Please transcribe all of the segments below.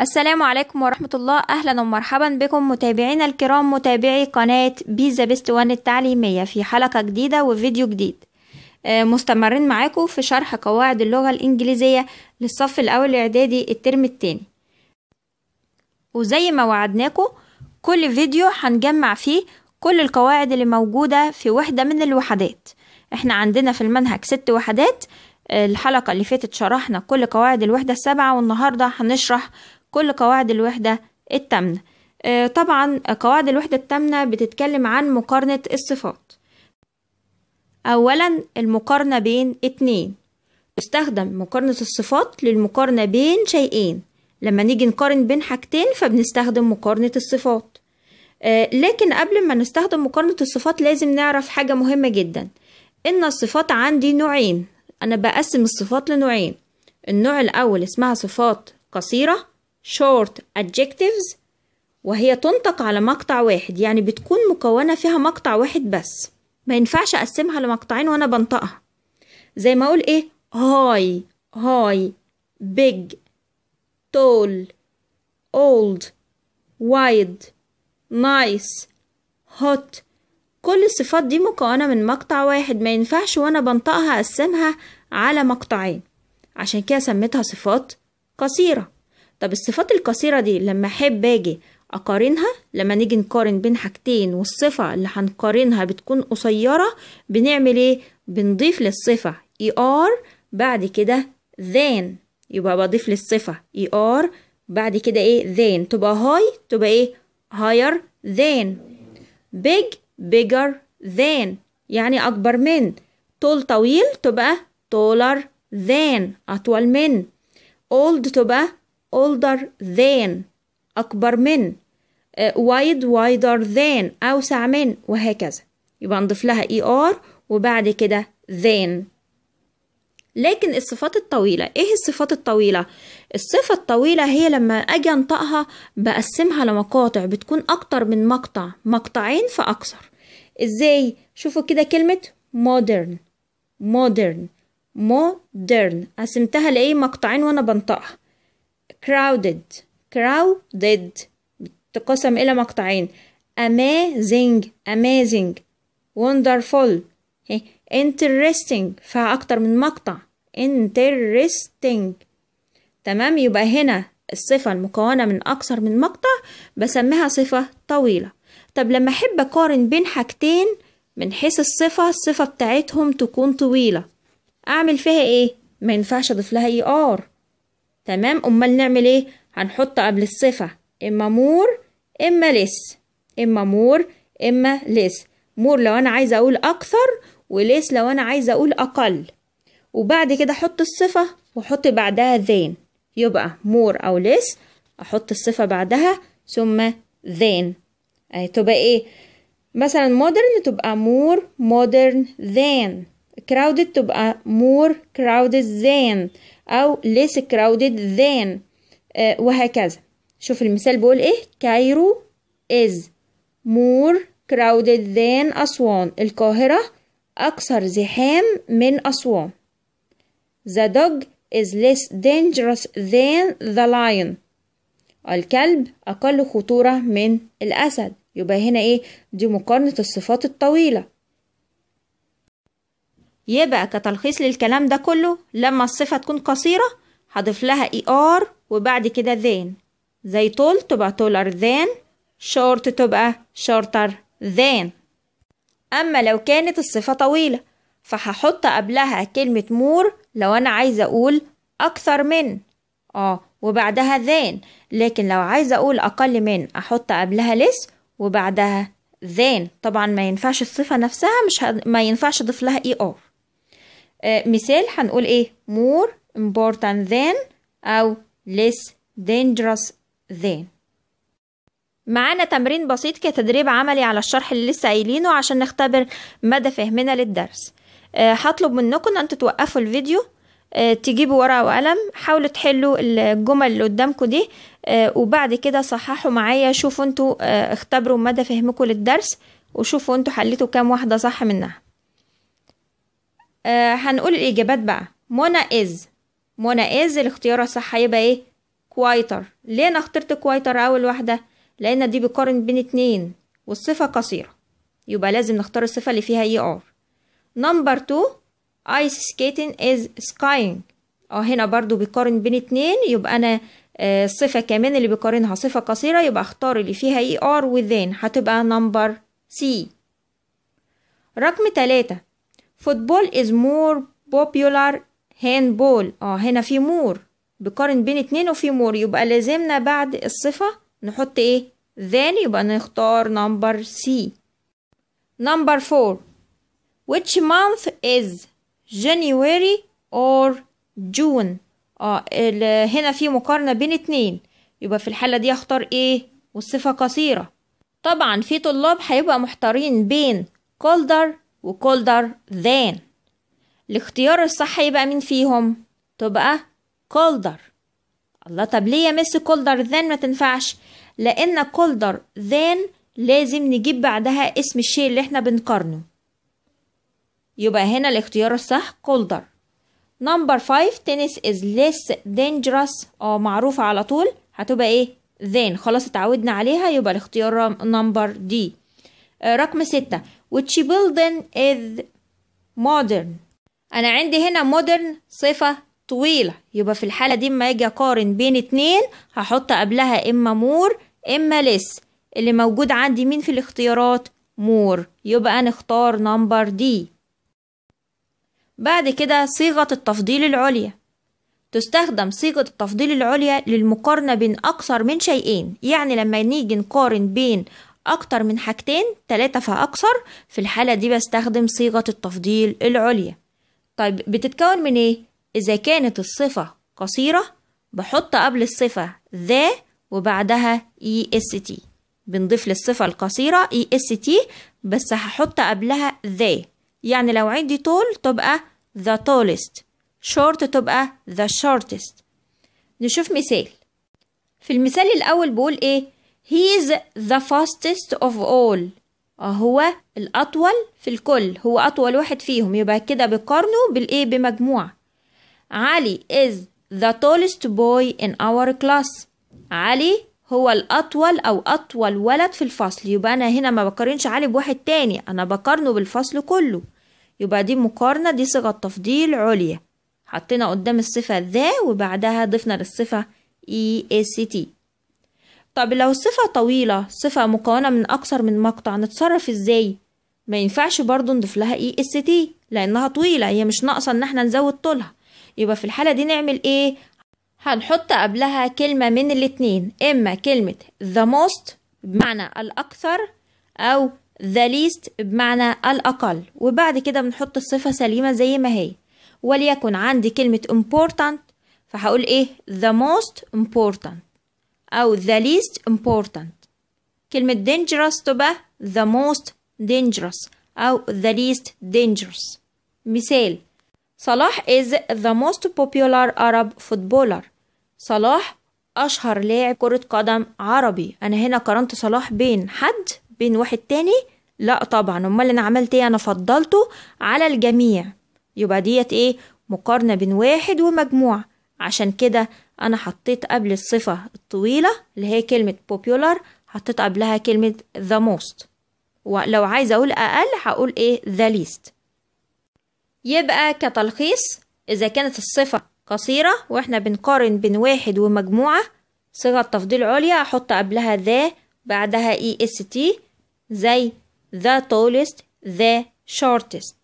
السلام عليكم ورحمة الله أهلا ومرحبا بكم متابعينا الكرام متابعي قناة بيزا بيست وان التعليمية في حلقة جديدة وفيديو جديد آه، مستمرين معاكم في شرح قواعد اللغة الإنجليزية للصف الأول الإعدادي الترم التاني وزي ما وعدناكم كل فيديو هنجمع فيه كل القواعد اللي موجودة في وحدة من الوحدات احنا عندنا في المنهج ست وحدات آه، الحلقة اللي فاتت شرحنا كل قواعد الوحدة السبعة والنهاردة هنشرح كل قواعد الوحدة التامنة آه، طبعا قواعد الوحدة التامنة بتتكلم عن مقارنة الصفات أولا المقارنة بين اتنين تستخدم مقارنة الصفات للمقارنة بين شيئين لما نيجي نقارن بين حاجتين فبنستخدم مقارنة الصفات آه، لكن قبل ما نستخدم مقارنة الصفات لازم نعرف حاجة مهمة جدا إن الصفات عندي نوعين أنا بقسم الصفات لنوعين النوع الأول اسمها صفات قصيرة short adjectives وهي تنطق على مقطع واحد يعني بتكون مكونة فيها مقطع واحد بس ما ينفعش أقسمها لمقطعين وأنا بنطقها زي ما أقول إيه هاي هاي big tall old wide nice hot كل الصفات دي مكونة من مقطع واحد ما ينفعش وأنا بنطقها أقسمها على مقطعين عشان كده سميتها صفات قصيرة طب الصفات القصيرة دي لما أحب أجي أقارنها لما نيجي نقارن بين حاجتين والصفة اللي هنقارنها بتكون قصيرة بنعمل إيه؟ بنضيف للصفة ER بعد كده then يبقى بضيف للصفة ER بعد كده إيه then تبقى هاي تبقى إيه higher than big bigger than يعني أكبر من طول طويل تبقى taller than أطول من old تبقى older than أكبر من آه، wide wider than أوسع من وهكذا يبقى نضيف لها er وبعد كده than لكن الصفات الطويلة ايه الصفات الطويلة؟ الصفة الطويلة هي لما اجي انطقها بقسمها لمقاطع بتكون اكتر من مقطع مقطعين فاكثر ازاي؟ شوفوا كده كلمة modern modern modern قسمتها لايه مقطعين وانا بنطقها crowded crowded تقسم إلى مقطعين amazing amazing wonderful إيه؟ interesting فيها أكتر من مقطع interesting تمام يبقى هنا الصفة المكونة من أكثر من مقطع بسميها صفة طويلة طب لما أحب أقارن بين حاجتين من حيث الصفة الصفة بتاعتهم تكون طويلة أعمل فيها إيه؟ ما ينفعش أضيف لها إي e آر تمام امال نعمل ايه هنحط قبل الصفه اما مور اما لس اما مور اما لس مور لو انا عايزه اقول اكثر وليس لو انا عايزه اقول اقل وبعد كده احط الصفه واحط بعدها ذين يبقى مور او ليس احط الصفه بعدها ثم ذين تبقى ايه مثلا مودرن تبقى مور مودرن ذين crowded تبقى more crowded than أو less crowded than آه، وهكذا شوف المثال بيقول إيه كايرو is more crowded than أسوان القاهرة أكثر زحام من أسوان the dog is less dangerous than the lion الكلب أقل خطورة من الأسد يبقى هنا إيه دي مقارنة الصفات الطويلة يبقى كتلخيص للكلام ده كله لما الصفة تكون قصيرة هضيف لها اي e ار وبعد كده ذين زي طول تبقى taller ذين شورت تبقى shorter ذين أما لو كانت الصفة طويلة فهحط قبلها كلمة مور لو أنا عايزة أقول أكثر من اه وبعدها ذين لكن لو عايزة أقول أقل من أحط قبلها لس وبعدها ذين طبعا ما ينفعش الصفة نفسها مش ه... ما ينفعش أضيف لها اي e ار آه، مثال هنقول ايه more important than او less dangerous than معانا تمرين بسيط كتدريب عملي على الشرح اللي لسه قايلينه عشان نختبر مدى فهمنا للدرس آه، هطلب منكم ان توقفوا الفيديو آه، تجيبوا ورقة وقلم حاولوا تحلوا الجمل اللي قدامكم دي وبعد كده صححوا معايا شوفوا انتوا اختبروا مدى فهمكم للدرس وشوفوا انتوا حليتوا كام واحدة صح منها آه هنقول الإجابات بقى منى إز منى إز الاختيار الصح هيبقى إيه؟ كوايتر ليه أنا اخترت كوايتر أول واحدة؟ لأن دي بقارن بين اتنين والصفة قصيرة يبقى لازم نختار الصفة اللي فيها إي آر نمبر تو ايس سكيتنج از سكاينج اه هنا برضو بيقارن بين اتنين يبقى أنا الصفة آه، كمان اللي بيقارنها صفة قصيرة يبقى اختار اللي فيها اي ار وذين هتبقى نمبر سي رقم تلاتة فوتبول is more popular بول اه هنا في مور بقارن بين اتنين وفي مور يبقى لازمنا بعد الصفة نحط ايه ذان يبقى نختار نمبر سي نمبر فور which month is January or June اه هنا في مقارنة بين اتنين يبقى في الحالة دي اختار ايه والصفة قصيرة طبعا في طلاب هيبقى محتارين بين colder وكولدر ذان الاختيار الصح يبقى مين فيهم تبقى كولدر الله طب ليه يا مس كولدر ذان ما تنفعش لان كولدر ذان لازم نجيب بعدها اسم الشيء اللي احنا بنقارنه يبقى هنا الاختيار الصح كولدر نمبر 5 تنس از ليس دينجرس او معروفة على طول هتبقى ايه ذان خلاص اتعودنا عليها يبقى الاختيار نمبر دي آه، رقم 6 which building is modern أنا عندي هنا modern صفة طويلة يبقى في الحالة دي اما اجي اقارن بين اتنين هحط قبلها اما مور اما لس اللي موجود عندي مين في الاختيارات مور يبقى انا اختار نمبر دي بعد كده صيغة التفضيل العليا تستخدم صيغة التفضيل العليا للمقارنة بين أكثر من شيئين يعني لما نيجي نقارن بين أكتر من حاجتين تلاتة فأكثر في الحالة دي بستخدم صيغة التفضيل العليا طيب بتتكون من إيه؟ إذا كانت الصفة قصيرة بحط قبل الصفة ذا وبعدها اي اس تي بنضيف للصفة القصيرة اي اس تي بس هحط قبلها ذا يعني لو عندي طول تبقى the tallest short تبقى the shortest نشوف مثال في المثال الأول بقول إيه he is the fastest of all آه، هو الأطول في الكل هو أطول واحد فيهم يبقى كده بقارنه بالإيه بمجموعة علي is the tallest boy in our class علي هو الأطول أو أطول ولد في الفصل يبقى أنا هنا ما بقارنش علي بواحد تاني أنا بقارنه بالفصل كله يبقى دي مقارنة دي صيغة تفضيل عليا حطينا قدام الصفة ذا وبعدها ضفنا للصفة EACT طب لو الصفة طويلة صفة مكونة من أكثر من مقطع نتصرف إزاي؟ ما ينفعش برضو نضيف لها اي اس تي لأنها طويلة هي مش ناقصة إن احنا نزود طولها يبقى في الحالة دي نعمل ايه؟ هنحط قبلها كلمة من الاتنين إما كلمة the most بمعنى الأكثر أو the least بمعنى الأقل وبعد كده بنحط الصفة سليمة زي ما هي وليكن عندي كلمة important فهقول ايه the most important أو the least important كلمة dangerous تبقى the most dangerous أو the least dangerous مثال صلاح is the most popular Arab footballer صلاح أشهر لاعب كرة قدم عربي أنا هنا قارنت صلاح بين حد بين واحد تاني لا طبعا امال انا عملت ايه انا فضلته على الجميع يبقى ديت ايه مقارنه بين واحد ومجموع عشان كده أنا حطيت قبل الصفة الطويلة اللي هي كلمة popular حطيت قبلها كلمة the most ولو عايزة أقول أقل هقول إيه the least يبقى كتلخيص إذا كانت الصفة قصيرة وإحنا بنقارن بين واحد ومجموعة صيغة تفضيل عليا أحط قبلها the بعدها إي إس تي زي the tallest the shortest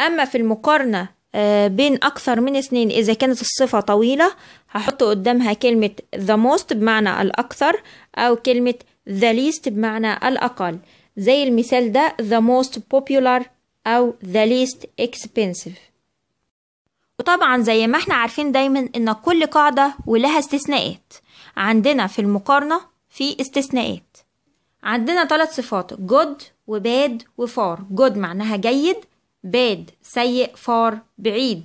أما في المقارنة آه، بين أكثر من اثنين إذا كانت الصفة طويلة هحط قدامها كلمة the most بمعنى الأكثر أو كلمة the least بمعنى الأقل زي المثال ده the most popular أو the least expensive وطبعا زي ما احنا عارفين دايما ان كل قاعدة ولها استثناءات عندنا في المقارنة في استثناءات عندنا ثلاث صفات good وباد وفار good معناها جيد باد سيء فار بعيد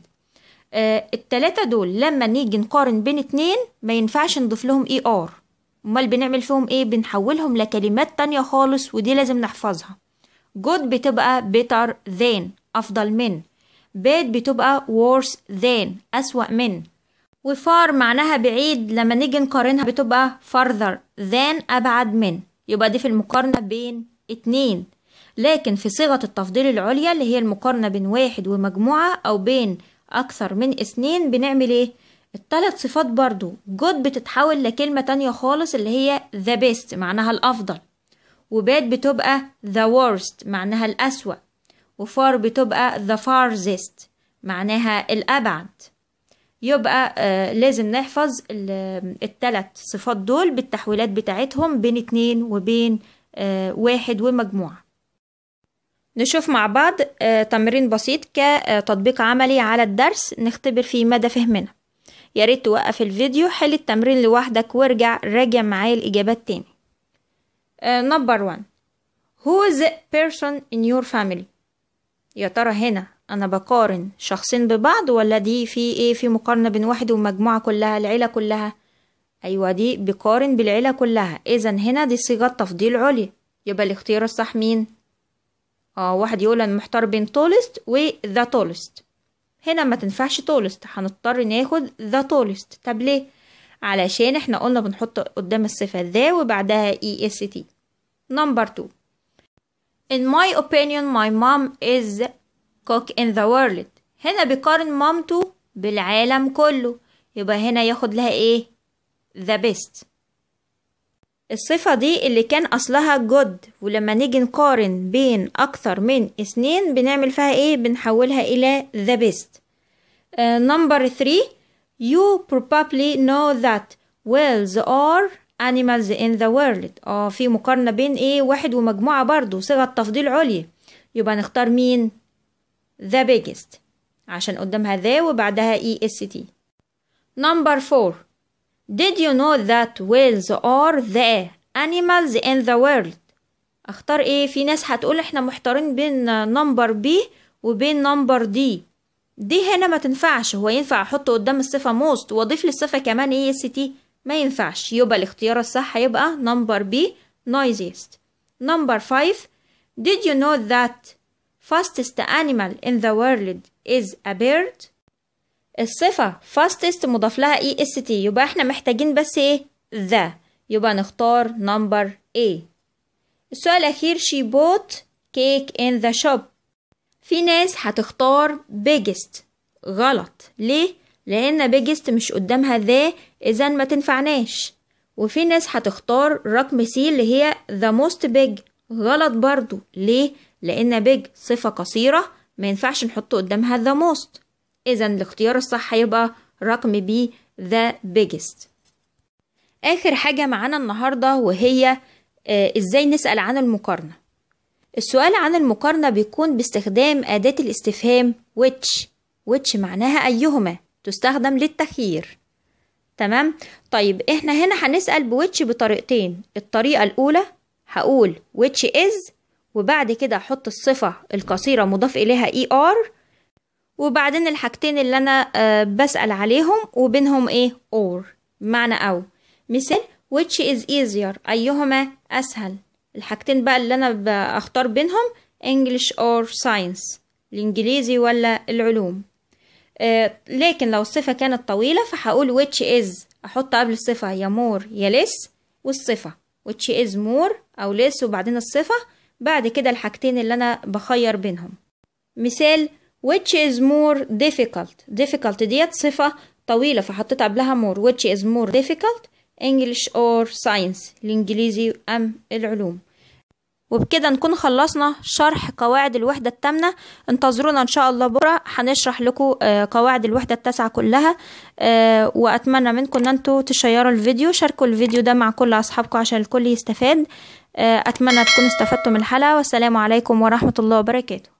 آه التلاتة دول لما نيجي نقارن بين اتنين ما ينفعش نضيف لهم اي ار امال بنعمل فيهم ايه بنحولهم لكلمات تانية خالص ودي لازم نحفظها جود بتبقى better than افضل من bad بتبقى worse than اسوأ من وفار معناها بعيد لما نيجي نقارنها بتبقى farther than ابعد من يبقى دي في المقارنة بين اتنين لكن في صيغة التفضيل العليا اللي هي المقارنة بين واحد ومجموعة أو بين أكثر من اثنين بنعمل إيه؟ التلات صفات برضو جود بتتحول لكلمة تانية خالص اللي هي the best معناها الأفضل وباد بتبقى the worst معناها الأسوأ وفار بتبقى the farthest معناها الأبعد يبقى آه لازم نحفظ آه، التلات صفات دول بالتحويلات بتاعتهم بين اتنين وبين آه واحد ومجموعة نشوف مع بعض آه، تمرين بسيط كتطبيق عملي على الدرس نختبر فيه مدى فهمنا يا ريت توقف الفيديو حل التمرين لوحدك وارجع راجع معايا الإجابات تاني آه، نمبر 1 هو ذا the person in your family يا ترى هنا أنا بقارن شخصين ببعض ولا دي في إيه في مقارنة بين واحد ومجموعة كلها العيلة كلها أيوة دي بقارن بالعيلة كلها إذا هنا دي صيغة تفضيل عليا يبقى الاختيار الصح مين اه واحد يقول انا محتار بين tallest و the tallest هنا ما تنفعش tallest هنضطر ناخد the tallest طب ليه علشان احنا قلنا بنحط قدام الصفة ذا وبعدها اي اس تي نمبر 2 In my opinion my mom is cook in the world هنا بيقارن مامته بالعالم كله يبقى هنا ياخد لها ايه the best الصفة دي اللي كان أصلها جود ولما نيجي نقارن بين أكثر من اثنين بنعمل فيها إيه بنحولها إلى the best نمبر uh, 3 You probably know that whales are animals in the world اه في مقارنة بين ايه واحد ومجموعة برضو صيغة تفضيل عليا يبقى نختار مين the biggest عشان قدامها the وبعدها اي اس تي نمبر 4 Did you know that whales are the animals in the world اختار ايه في ناس هتقول احنا محتارين بين نمبر بي وبين نمبر دي دي هنا ما تنفعش هو ينفع احط قدام الصفه موست واضيف للصفه كمان ايه اس ما ينفعش يبقى الاختيار الصح هيبقى نمبر بي noisiest نمبر 5 did you know that fastest animal in the world is a bird الصفة fastest مضاف لها اي اس تي يبقى احنا محتاجين بس ايه ذا يبقى نختار نمبر A السؤال الأخير she bought cake in the shop في ناس هتختار biggest غلط ليه؟ لأن biggest مش قدامها ذا إذا ما تنفعناش وفي ناس هتختار رقم سي اللي هي the most big غلط برضو ليه؟ لأن big صفة قصيرة ما ينفعش نحطه قدامها the most إذا الاختيار الصح هيبقى رقم B the biggest آخر حاجة معانا النهاردة وهي آه، إزاي نسأل عن المقارنة السؤال عن المقارنة بيكون باستخدام أداة الاستفهام which which معناها أيهما تستخدم للتخيير تمام طيب احنا هنا هنسأل بwhich بطريقتين الطريقة الأولى هقول which is وبعد كده أحط الصفة القصيرة مضاف إليها er وبعدين الحاجتين اللي أنا آه، بسأل عليهم وبينهم إيه or بمعنى أو مثال which is easier أيهما أسهل الحاجتين بقى اللي أنا بختار بينهم English or Science الإنجليزي ولا العلوم آه لكن لو الصفة كانت طويلة فهقول which is أحط قبل الصفة يا more يا less والصفة which is more أو less وبعدين الصفة بعد كده الحاجتين اللي أنا بخير بينهم مثال which is more difficult difficult ديت صفة طويلة فحطيت قبلها more which is more difficult English or science الإنجليزي أم العلوم وبكده نكون خلصنا شرح قواعد الوحدة التامنة انتظرونا إن شاء الله بكرة هنشرح لكم آه، قواعد الوحدة التاسعة كلها آه، وأتمنى منكم أن أنتم تشيروا الفيديو شاركوا الفيديو ده مع كل أصحابكم عشان الكل يستفاد آه، أتمنى تكونوا استفدتم من الحلقة والسلام عليكم ورحمة الله وبركاته